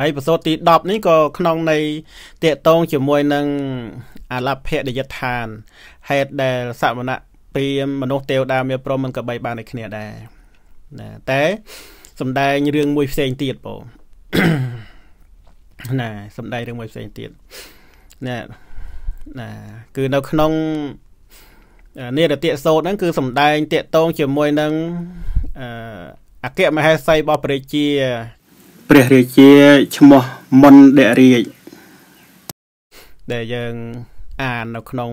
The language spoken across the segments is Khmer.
ហើយប្រសូតទី10នេះក៏ក្នុងនៃតេតងជាមួយនឹងអលភៈដយដ្ឋានហេតុដែលសមណៈពីមនុស្សទេវតាមានព្រមមិនក៏បីបានដូចគ្នាដែរណាតែសំដែងរឿងមួយផ្សេងទៀតបងណាសំដែងរឿងមួយផ្សេងទៀតណាណាគឺនៅក្នុងនេរតិសោតហ្នឹង គឺសំដែងតេតងជាមួយនឹងអគ្គមហេសីរបស់ព្រះរាជាព្រះរាជាឈ្មោះមន្តដរាជដែលយើងអាននៅក្នុង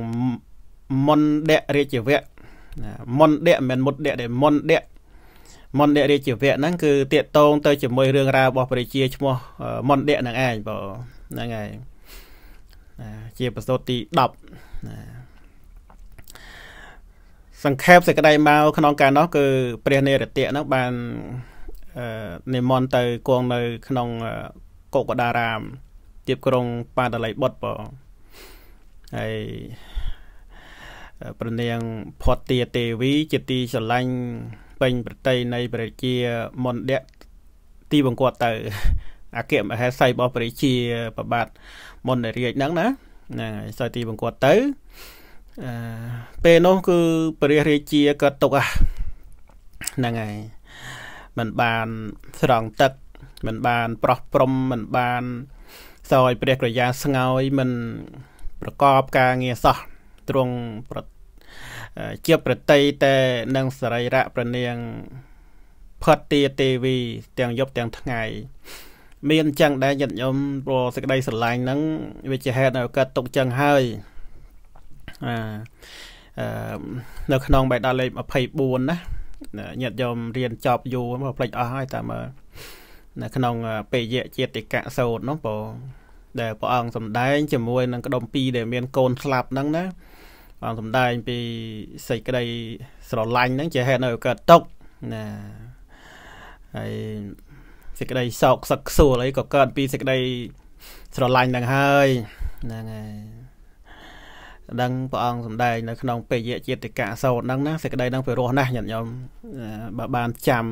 មន្តរាជវៈមន្តៈមិនមុតៈទេមន្តៈមន្តរាជវៈហ្នឹងគឺតាកតងទៅជាមួយរឿងរ៉ាវរបស់ព្រះជាឈ្មោះមន្តៈហ្នឹងឯងបងហ្នឹងហើយជាប្រសូតទី10ណាសង្ខេបសេចក្តីមកក្នុងការនោះគឺព្រះនេរតៈហ្នឹងបាននិមន្តទៅគង់នៅក្នុងកុកដារាមជាក្រុងបាតល័យបុតបងហើយព្រះនាងផតទាទេវី ជាទីស្រឡាញ់ពេញប្រតីនៃព្រះជាមន្តៈទីបង្គាប់ទៅអគ្គមហេសីរបស់ព្រះជាប្របាទមន្តរាជហ្នឹងណាហ្នឹងហើយសោយទីបង្គាប់ទៅអឺពេលនោះគឺព្រះរាជាក៏ຕົកហ្នឹងហើយមិនបានស្រង់ទឹកមិនបានប្រោះព្រំមិនបានសោយព្រះក្រយាស្ងោយមិនប្រកបការងារសោះទ្រង់ប្រជាប្រតិតែនឹងសរីរៈប្រនាងផាត់ទាទេវី ទាំងយប់ទាំងថ្ងៃ មានចឹងដែរញាតិញោមព្រោះសេចក្តីស្រឡាញ់ហ្នឹងវាជាហេតុឲ្យកើតទុកចឹងហើយអានៅក្នុងបេដាលេខ24ណាញាតិយមរៀនចប់យូរមកផ្លេចអស់ហើយតែមើលនៅក្នុងពេយៈចេតិកៈសោតនោះបងដែលព្រះអង្គសម្ដែងជាមួយនឹងក្ដុំពីរដែលមានកូនស្លាប់ហ្នឹងណាព្រះអង្គសម្ដែងពីសេចក្តីស្រឡាញ់ហ្នឹងជាហេតុនៅកើតទុកណាហើយសេចក្តីសោកសឹកខ្សួលអីក៏កើតពីសេចក្តី ស្រឡាញ់ហ្នឹងហើយហ្នឹងហើយដឹងព្រះអង្គសម្ដែងនៅក្នុងពេជ្យជាតិកៈសោតហ្នឹងណាសេចក្តីហ្នឹងពិរោះណាស់ញាតិញោមបើបានចាំ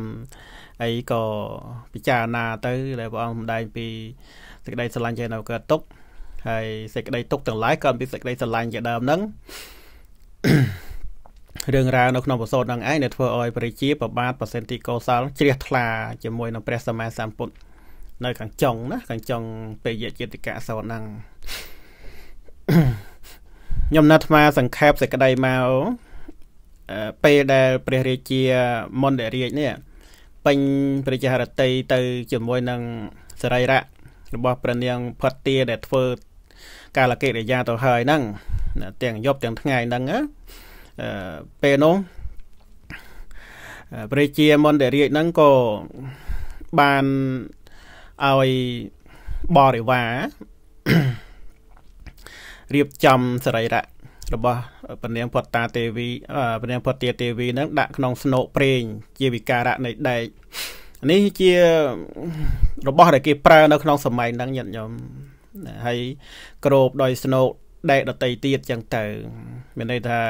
អីក៏ពិចារណាទៅដែលព្រះអង្គសម្ដែងពីសេចក្តីស្រឡាញ់ចេះនៅកើតទុកហើយសេចក្តីទុកទាំងឡាយកើតពីសេចក្តីស្រឡាញ់ជាដើមហ្នឹងរឿងរ៉ាវនៅក្នុងបសោតហ្នឹងឯងដែលធ្វើឲ្យព្រះជាប្របាទប្រសិទ្ធិកោសលជ្រះថ្លា ជាមួយនឹងព្រះសម្មាសម្ពុទ្ធនៅខាងចុងណាខាងចុងពេជ្យជាតិកៈសោតហ្នឹងខ្ញុំណាត់ថ្មសង្ខេបសេចក្តីមកពេលដែលព្រះរាជាមន្តរាជនេះពេញព្រះជាហរតីទៅជាមួយនឹងសរីរៈរបស់ព្រះនាងផាត់ទាដែលធ្វើកាលកិរិយាទៅហើយហ្នឹងទាំងយប់ទាំងថ្ងៃហ្នឹងពេលនោះព្រះជាមន្តរាជហ្នឹងក៏បានឲ្យបរិវាររៀបចំសរីរៈរបស់ពនាងពតតាទេវីពនាងពតតាទេវីនឹងដាក់ក្នុងស្នោកព្រេង ជាវិការៈនៃដែកនេះជារបស់ដែលគេប្រើនៅក្នុងសម័យហ្នឹងញាតិញោមហើយក្របដោយស្នោកដែកដតីទៀតចឹងទៅ មានន័យថា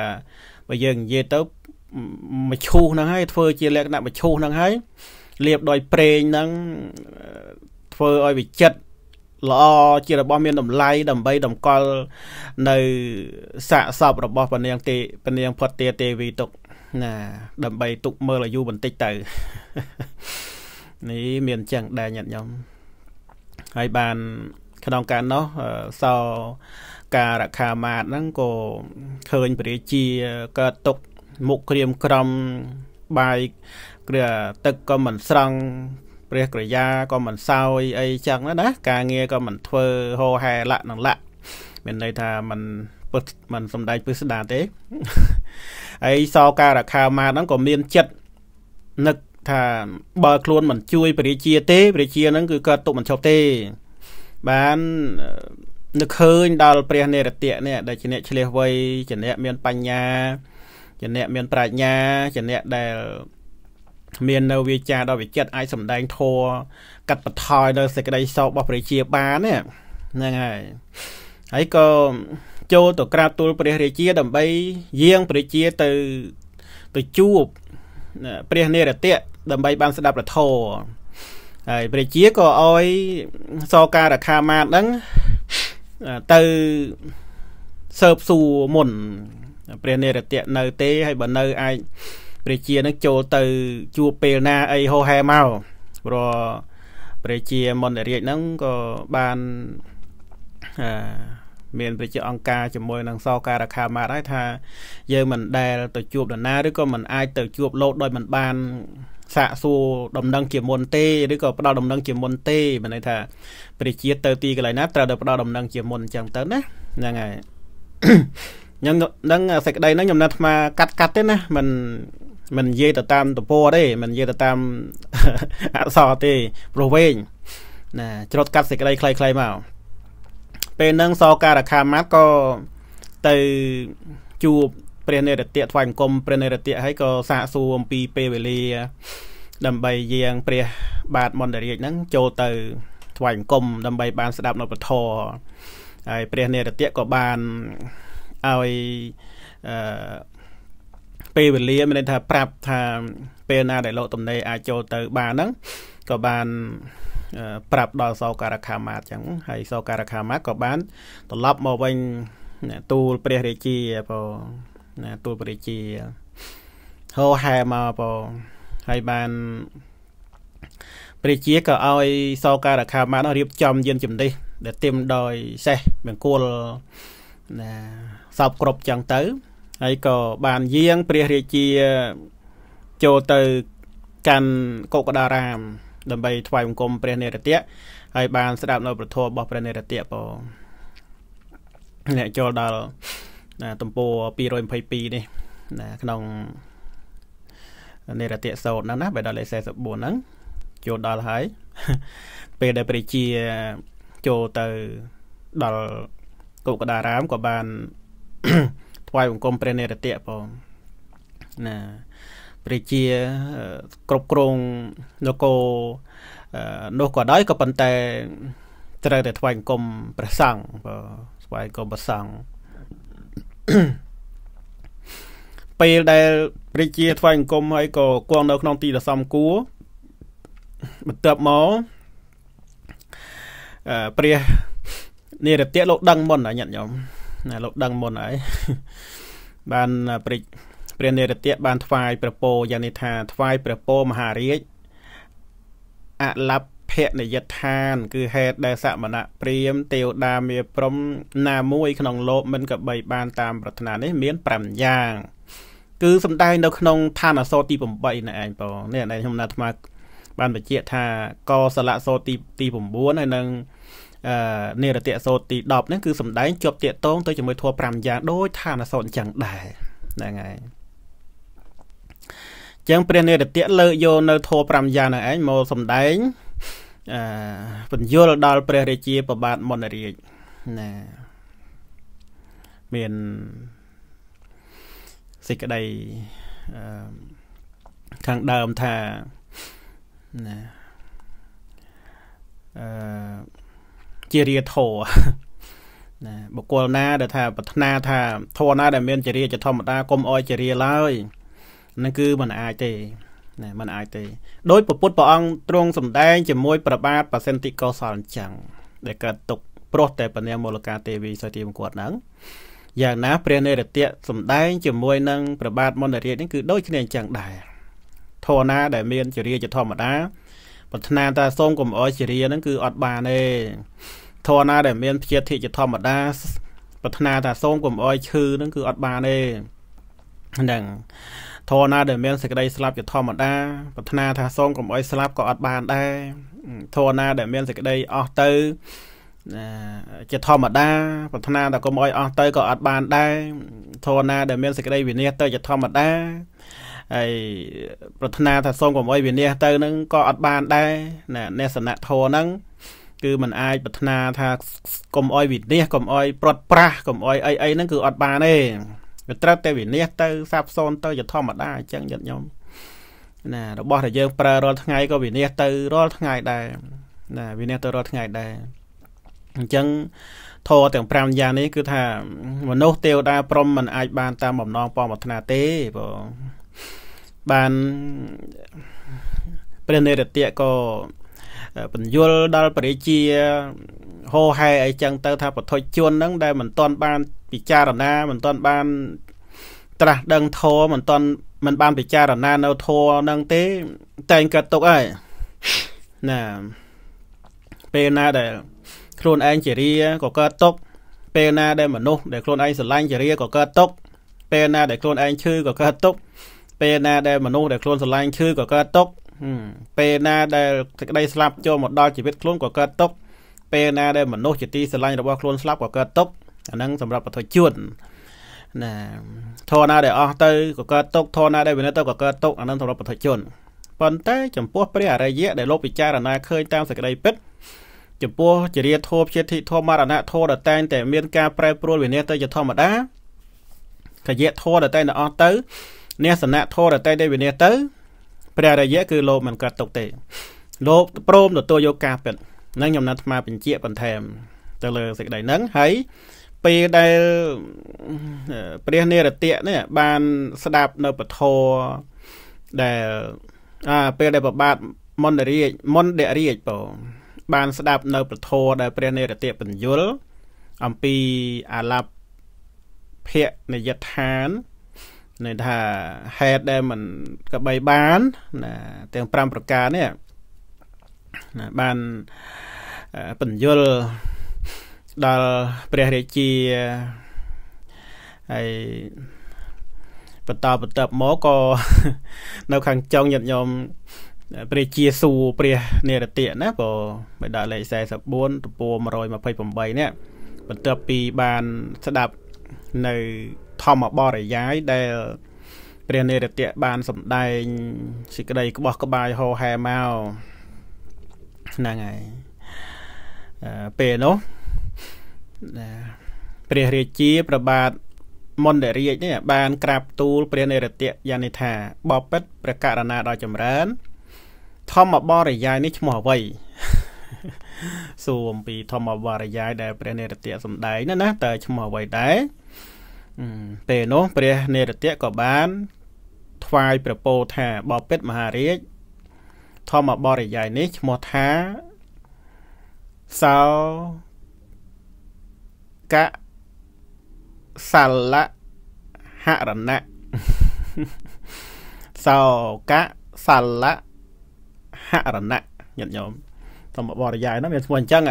បើយើងនិយាយទៅមឈូសហ្នឹងហើយធ្វើជាលក្ខណៈមឈូសហ្នឹងហើយលាបដោយប្រេងហ្នឹងធ្វើឲ្យវិចិត្រល្អជារបស់មានតម្លៃដើម្បីតម្កល់នៅសាកសពរបស់ពនាងទេពនាងផុតទាទេវីទុកណាដើម្បីទុកមើលអាយុបន្តិចទៅនេះមានចឹងដែរញាតិញោមហើយបានក្នុងការនោះសោការរខាមាតហ្នឹងក៏ឃើញព្រះរាជាក៏ទុកមុខក្រៀមក្រំបាយគ្រាទឹកក៏មិនស្រង់ព្រះក្រយាក៏មិនសោយអីចឹងណាការងារក៏មិនធ្វើហោហែលៈនឹងលៈមានន័យថាมันពឹសมันសំដែងពឹសស្ដាទេហើយសោការខាមាហ្នឹងក៏មានចិត្តនឹកថាបើខ្លួនមិនជួយពរាជាទេពរាជាហ្នឹងគឺកើតទុកមិនឈប់ទេបាននឹកឃើញដល់ព្រះនេរតៈនេះដែលជាអ្នកឆ្លៀសវៃជាអ្នកមាន បញ្ញាជាអ្នកមានប្រាជ្ញាជាអ្នកដែលមាននៅវាចាដល់វិចិត្រអាចសម្ដែងធัวកាត់បន្ថយនៅសេចក្តីសោករបស់ប្រជាបានហ្នឹងហើយហើយក៏ចូលទៅក្រាបទូលព្រះរាជា ដើម្បី យាងព្រះជាទៅ ទៅជួបព្រះនេរតៈដើម្បីបានស្ដាប់ព្រះធម៌ហើយព្រះជាក៏ឲ្យសការខាមាតហ្នឹងទៅសើបសួរមុនព្រះនេរតៈនៅទេ ហើយបើនៅអាចព្រះជានឹងចូលទៅជួបពេលណាអីហោហែមកព្រោះព្រះជាមន្តរាជហ្នឹងក៏បានអឺមានព្រះជាអង្គការជាមួយនឹងសការខាមាតហើយថាយើងមិនដែលទៅជួបដណាឬក៏មិនអាចទៅ ជួបលោកដោយមិនបាន សាកសួរដំណឹង ជាមុនទេឬក៏ផ្ដល់ដំណឹងជាមុនទេមានន័យថាព្រះជាទៅទីកន្លែងណាត្រូវតែផ្ដល់ដំណឹងជាមុនអញ្ចឹងទៅណាហ្នឹងហើយខ្ញុំនឹងសេចក្តីហ្នឹងខ្ញុំនៅអាត្មាកាត់កាត់ទេណាមិនមិននិយាយទៅតាមតពួរទេមិននិយាយទៅតាមអក្សរទេព្រោះវែងណាច្រត់កាត់សេចក្តីខ្លីៗមកពេលនឹង សការខាមាត់ក៏ទៅជួបព្រះនេរតិថ្វាយបង្គំព្រះនេរតិហើយក៏សាកសួរអំពីពេលវេលាដើម្បីយាង ព្រះ បាទមន្តរាជហ្នឹង ចូលទៅថ្វាយបង្គំដើម្បីបានស្ដាប់នៅពធហើយព្រះនេរតិក៏បានឲ្យអឺពេលវេលាមានន័យថាប្រាប់ថាពេលណាដែលលោកតំណេអាចចូលទៅបានហ្នឹងក៏បានប្រាប់ដល់សោការខាមាតអញ្ចឹងហើយសោការខាមាតក៏បានត្រឡប់មកវិញទូលព្រះរាជាបើណាទូលព្រះរាជាហោហែមកបើហើយបានព្រះជាក៏ឲ្យសោការខាមាតរៀបចំយានជំនិះដែលទៀមដោយសេះមង្គលណាសពគ្រប់ចឹងទៅហើយក៏បាន យាង ព្រះរាជា ចូលទៅកាន់កុកដារាម ដើម្បីថ្វាយបង្គំព្រះនេរតៈហើយបាន ស្ដាប់នៅប្រធមរបស់ព្រះនេរតៈបងអ្នកចូលដល់ទំព័រ222នេះណាក្នុងនេរតៈសោតហ្នឹងណា បែរដល់លេខ44ហ្នឹងចូលដល់ហើយ ពេលដែលព្រះជា ចូលទៅដល់កុកដារាមក៏បានថ្វាយបង្គំព្រះនេរតៈផងណាព្រះជាគ្រប់គ្រងនគរនោះក៏ដោយក៏ប៉ុន្តែត្រូវតែថ្វាយបង្គំព្រះសង្ឃបើថ្វាយបង្គំព្រះសង្ឃពេលដែលព្រះជា ថ្វាយបង្គំហើយក៏គង់នៅក្នុងទីដ៏សមគួរបន្ទាប់មកព្រះនិរតៈលោកដឹងមុនអាញាតញោមណាលោកដឹងមុនហើយបាន ព្រិចព្រះនេរតៈបានថ្វាយព្រះពរយ៉ាងនេះថា ថ្វាយព្រះពរមហារាជអលັບភនិយដ្ឋាន គឺ ហេតុដែលសមណៈព្រាមទេវតាមាព្រំណាមួយក្នុងលោក មិនក្បីបានតាមប្រាថ្នានេះមាន5យ៉ាងគឺសំដែងនៅក្នុងឋានអសរទី8នេះឯងបងនេះឯងខ្ញុំណាត់អាត្មាបានបញ្ជាក់ថាក សលៈសរទីទី9ហើយនឹងនេរតៈសូត្រទី10ហ្នឹងគឺសំដែងជាប់តាកតងទៅជាមួយធម៌5យ៉ាងដោយឋានសូត្រអញ្ចឹងដែរហ្នឹងហើយចឹងព្រះនេរតៈលើកយកនៅធម៌5យ៉ាងហ្នឹងឯងមកសំដែងអឺបញ្យលដល់ព្រះរាជាប្របាទមនរាជណាមានសេចក្តីអឺខាងដើមថាណាអឺជារាធរណាបុគ្គលណា ដែលថាប្រាថ្នាថាធរណាដែលមានចរិយាជាធម្មតាកុំអោយចរិយាឡើយនឹងគឺมันអាចទេណាมันអាចទេដោយពពុទ្ធព្រះអង្គទ្រង់សម្ដែងជាមួយប្របាទបសិន្តិកោសលអញ្ចឹងដែលកើតទុកព្រោះតែពញ្ញាមូលកាទេវីសតិមគាត់ហ្នឹងយ៉ាងណាព្រះនេរតៈសម្ដែងជាមួយនឹងប្របាទមន្តរាជនេះគឺដូចគ្នាអញ្ចឹងដែរធរណាដែលមានចរិយាជាធម្មតា ប្រាថ្នាថាសូមកុំអោយចរិយាហ្នឹងគឺអត់បានទេធរណាដែលមានជាតិធិជាធម្មតា ប្រាថ្នា ថាសូមកុំអោយឈឺនឹងគឺអត់បានទេហ្នឹងធរណាដែលមានសេចក្តីស្លាប់ជាធម្មតា ប្រាថ្នាថាសូមកុំអោយស្លាប់ក៏អត់បានដែរធរណាដែលមានសេចក្តីអស់ទៅជាធម្មតាប្រាថ្នាតែកុំអោយអស់ទៅក៏អត់បានដែរធរណាដែលមានសេចក្តីវិនិច្ឆ័យទៅជាធម្មតាហើយប្រាថ្នាថាសូមកុំអោយវិនិច្ឆ័យទៅ នឹងក៏អត់បានដែរណាអ្នកសនៈធរហ្នឹងគឺมันអាចប្រាថ្នាថាកុំអោយវិនិច្ឆ័យកុំអោយប្រត់ប្រាស់កុំអោយអីអីហ្នឹងគឺអត់បានទេវាត្រូវតែវិនិច្ឆ័យទៅសាបសូន្យទៅជាធម្មតាអញ្ចឹងញាតិញោមណារបស់ដែលយើងប្រើរាល់ថ្ងៃក៏វិនិច្ឆ័យទៅរាល់ថ្ងៃដែរណាវិនិច្ឆ័យទៅរាល់ថ្ងៃដែរអញ្ចឹងធរទាំង5យ៉ាងនេះគឺថាមនុស្សទេវតាព្រំមិនអាចបានតាមបំណងបំប្រាថ្នាទេបងបានព្រះនេរតៈក៏បញ្យលដល់ពរិជាហោហែអីចឹងទៅថាបទុជនហ្នឹងដែលមិនទាន់បានពិចារណា មិនទាន់បាន ត្រាស់ដឹងធម៌មិនទាន់មិនបានពិចារណានៅធម៌ហ្នឹងទេតែងកើតទុកហើយណាពេលណាដែលខ្លួនឯងជារាក៏កើតទុកពេលណាដែលមនុស្សដែលខ្លួនឯងស្រឡាញ់ជារាក៏កើតទុកពេលណាដែលខ្លួនឯងឈឺក៏កើតទុកពេលណាដែលមនុស្សដែលខ្លួនស្រឡាញ់ឈឺក៏កើតទុកពេលណាដែលសេចក្តីស្លាប់ចូលមកដល់ជីវិតខ្លួនក៏កើតទុកពេលណាដែលមនុស្សជាទីស្រឡាញ់របស់ខ្លួនស្លាប់ក៏កើតទុកអាហ្នឹងសម្រាប់ពធជួនណាធរណាដែលអស់ទៅក៏កើតទុកធរណាដែលវិនិច្ឆ័យទៅក៏កើតទុកអាហ្នឹងសម្រាប់ពធជួនប៉ុន្តែចំពោះព្រះអរិយៈដែលលោកពិចារណាឃើញតាមសេចក្តីពិតចំពោះចរិយាធម៌ជាធិធម៌មរណធម៌ដែលតែងតែមានការប្រែប្រួលវិនិច្ឆ័យទៅជាធម្មតាកយៈធម៌ដែលតែងតែអស់ទៅនេសនៈធម៌ដែលតែងតែវិនិច្ឆ័យទៅព្រះរយៈគឺលោកមិនកាត់ទុកទេលោកព្រមទទួលយកការ ពិតនឹងខ្ញុំណាត់ថ្មបញ្ជាបន្ថែមទៅលើសេចក្តីហ្នឹងហើយពេលដែលព្រះនេរតៈនេះបាន ស្ដាប់នៅពធដែលអាពេលដែលប្របាទមន្តរាជមន្តដរាជបងបាន ស្ដាប់នៅពធដែល ព្រះនេរតៈបញ្យលអំពីអាឡັບភៈនិយដ្ឋានន័យថាហេតុដែលមិនក្បីបានណាទាំង5ប្រការនេះណាបានបញ្យលដល់ព្រះរាជាហើយបន្តបន្តមកក៏នៅខាងចុងញាតិញោមព្រះជាសួរព្រះនេរតិណាក៏បិដកលេខ44ទំព័រ128នេះបន្ទាប់ពីបាន ស្ដាប់នៅធម្មបរិយាយដែល ព្រះនេរតៈបានសម្ដែងសេចក្តីក្បោះក្បាយហោហែមកហ្នឹងហើយពេលនោះព្រះរាជា ប្របាទមន្តរាជនេះបានក្រាបទូលព្រះនេរតៈយ៉ាងនេះថាបបិទ្ធព្រះករណាដ៏ចម្រើន ធម្មបរិយាយនេះឈ្មោះអ្វីសួរអំពីធម្មបរិយាយដែល ព្រះនេរតៈសម្ដែងណាណាតើឈ្មោះអ្វីដែរពេលនោះព្រះនេរតៈក៏បាន ថ្វាយប្រពោថាបបិទ្ធមហារាជធម្មបរិយាយនេះឈ្មោះថាសោកសលហរណៈសោកសលហរណៈញាតិញោមធម្មបរិយាយនោះមានឈ្មោះអញ្ចឹង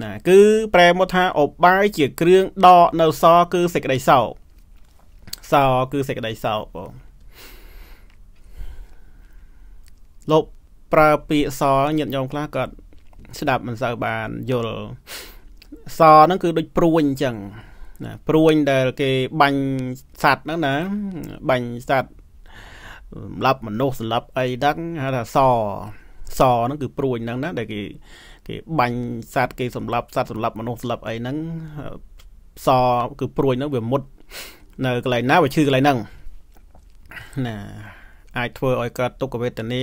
ណា គឺប្រែមកថាអបាយជាគ្រឿងដកនៅសគឺសេចក្តីសោកសោគឺសេចក្តីសោកបងលបប្រើពាក្យសញាតញោមខ្លះគាត់ស្ដាប់មិនសូវបានយល់សហ្នឹង គឺដូចព្រួញអញ្ចឹងណា ព្រួញដែលគេ បាញ់សัตว์ហ្នឹងណាបាញ់សัตว์សម្រាប់មនុស្សសម្រាប់ អីហ្នឹងហៅថាសសហ្នឹងគឺព្រួញហ្នឹងណា ដែលគេគេបាញ់សត្វគេសម្លាប់សត្វសម្លាប់មនុស្សសម្លាប់អីហ្នឹងសគឺព្រួយហ្នឹងវាមុត នៅកន្លែងណាវាឈឺកន្លែងហ្នឹងណាអាចធ្វើឲ្យកើតទុក្ខវេទនា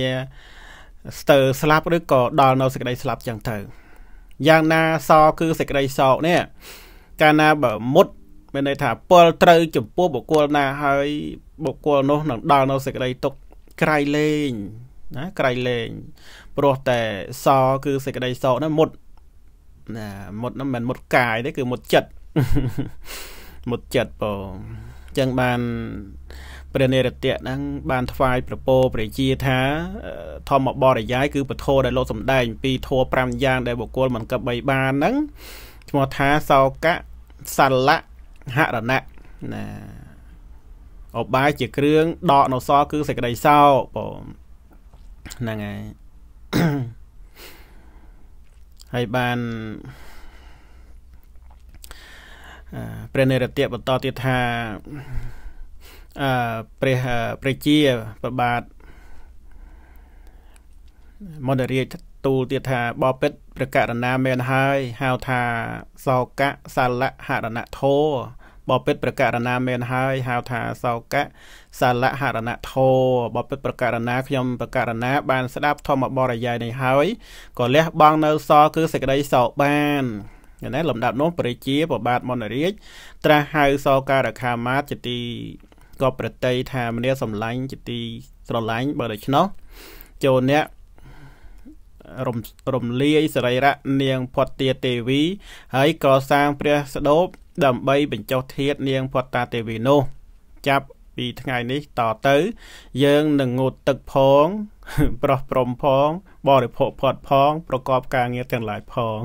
ស្ទើរស្លាប់ឬក៏ដល់នៅសេចក្តីស្លាប់ចឹងទៅយ៉ាងណាសគឺសេចក្តីសោកនេះកាលណាបើមុត មានន័យថាពលត្រូវចំពោះបុគ្គលណាហើយបុគ្គលនោះនឹងដល់នៅសេចក្តីទុក្ខក្រៃលែងណាក្រៃលែងព្រោះតែសគឺសេចក្តីសោកហ្នឹងមុតណាមុតហ្នឹងមិនមែនមុតកាយទេគឺមុតចិត្តមុតចិត្តបងអញ្ចឹងបានព្រះនេរតៈហ្នឹងបានថ្វាយប្រពោព្រះជាថាធម្មបរិយាយគឺពធដែលលោកសំដែងពីធัว5យ៉ាងដែលបុគ្គលមិនគប្បីបានហ្នឹងឈ្មោះថាសោកៈសលៈហរណៈណាអបាយជាគ្រឿងដកនៅសល់គឺសេចក្តីសោកបងហ្នឹងហើយហើយបានព្រះនរតៈបន្តទៀតថាអឺព្រះព្រះជាប្របាទមន្តរាជទូលទៀតថាបបិទ្ធព្រះករណាមែនហើយហៅថាសោកៈសាលៈហរណធោបបិទ្ធប្រករណាមែនហើយហៅថាសោកៈសាលហរណធោបបិទ្ធប្រករណាខ្ញុំប្រករណាបាន ស្ដាប់ធម្មបរិយាយនេះហើយក៏លះបង់នៅសល់គឺសេចក្តីសោកបានណាលំដាប់នោះព្រះជាបបាទមនរាជត្រាស់ហៅសោការខាមាតជាទីក៏ប្រតីថាមនាសម្លាញ់ជាទីស្រឡាញ់បើដូច្នោះចូលអ្នករំរំលាយសរីរៈនាងផុតទាទេវី ហើយក៏សាងព្រះស្ដោបដើម្បីបញ្ចុះធាតនាងផតតាទេវីនោះ ចាប់ពីថ្ងៃនេះតទៅ យើងនឹងងូតទឹកផងប្រោះព្រំផងបរិភោគផតផងប្រកបការងារទាំងឡាយផង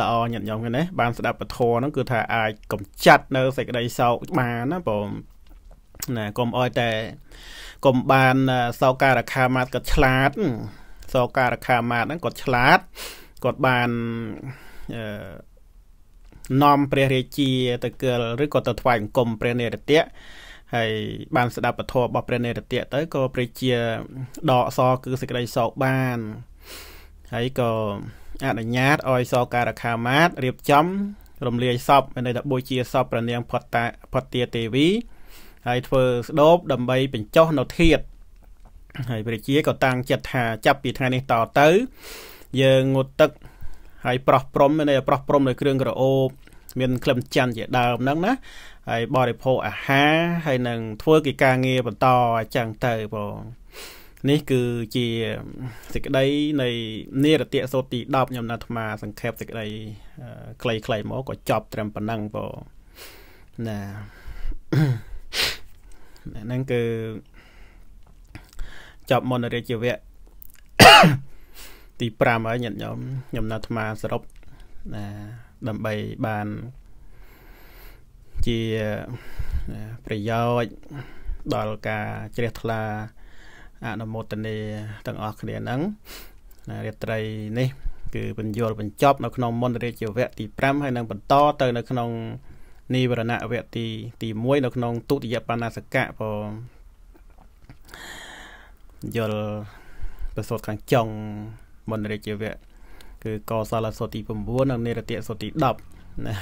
ល្អញាតិញោមគ្នាណាបានស្ដាប់ពធហ្នឹងគឺថាអាចកំចាត់នៅសេចក្តីសោកបានណាបងណាកុំអោយតែកុំបានសោការខាមាតគាត់ឆ្លាតសោការខាមាតហ្នឹងគាត់ឆ្លាតគាត់បានអឺនាំព្រះរាជាទៅគិលឬក៏ទៅថ្វាយអង្គមព្រះនេរតិហើយបានស្ដាប់ពធរបស់ព្រះនេរតិទៅក៏ព្រះជាដកសគឺសេចក្តីសោកបានហើយក៏អនុញ្ញាតឲ្យសការខាមាតរៀបចំរំលាយសពមានន័យថាបុជាសពព្រះនាងផតតាផតទាទេវីហើយធ្វើស្ដូប ដើម្បីបញ្ចុះនៅធាត ហើយព្រះជាក៏តាំងចិត្តថាចាប់ពីថ្ងៃនេះតទៅ យើងងូតទឹកហើយប្រោះព្រំមានន័យប្រោះព្រំ នៅគ្រឿងក្រអូបមានក្លឹមច័ន្ទជាដើមហ្នឹងណាហើយបរិភោគអាហារហើយនឹងធ្វើកិច្ចការងារបន្តអញ្ចឹងទៅបងនេះគឺជាសេចក្តីនៃនិរតិសូត្រទី10ខ្ញុំនៅអាត្មាសង្ខេបសេចក្តីខ្លីៗមកក៏ចប់ត្រឹមប៉ុណ្ណឹងបងណាហ្នឹងគឺចប់មនរាជវៈទី5ហើយញាតិញោមខ្ញុំណាត់អាត្មាសរុបណាដើម្បីបានជាប្រយោជន៍ដល់ការ ជ្រះថ្លាអនុមោទនាទាំងអស់គ្នាហ្នឹងរាត្រីនេះ គឺបញ្យលបញ្ចប់នៅក្នុងមន្តរាជវគ្គទី5ហើយនឹងបន្តទៅនៅក្នុងនិវរណវគ្គទី ទី1នៅក្នុងទុតិយបណ្ណាសកៈព្រមយល់ប្រសូតខាងចុងមន្តរាជវៈគឺកសាលសុទ្ធទី9និងនិរតៈសុទ្ធទី10ណា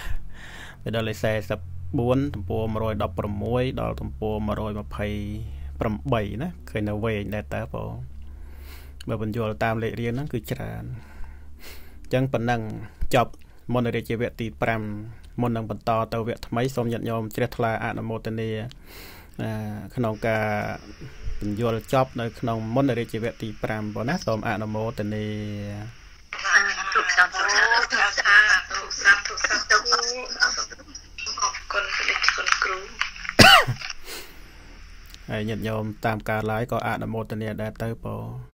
ទៅដល់លេខ44ទំព័រ116ដល់ទំព័រ128ណាឃើញនៅវែងដែរតើបងបើបញ្យល់តាមលេខរៀងហ្នឹងគឺច្រើនអញ្ចឹងប៉ុណ្ណឹងចប់មន្តរាជវៈទី5មុននឹងបន្តទៅវគ្គថ្មីសូមញាតិញោមជ្រះថ្លាអនុមោទនាក្នុងការបញ្យលចប់នៅក្នុងមុនរាជវគ្គទី5ប៉ុណ្ណាសូមអនុមោទនាទុកសំទុកសំទុកសំទុកសំទុកសំទុកអរគុណព្រះលេខគុណគ្រូហើយញាតិញោមតាមការឡាយក៏អនុមោទនាដែរទៅបង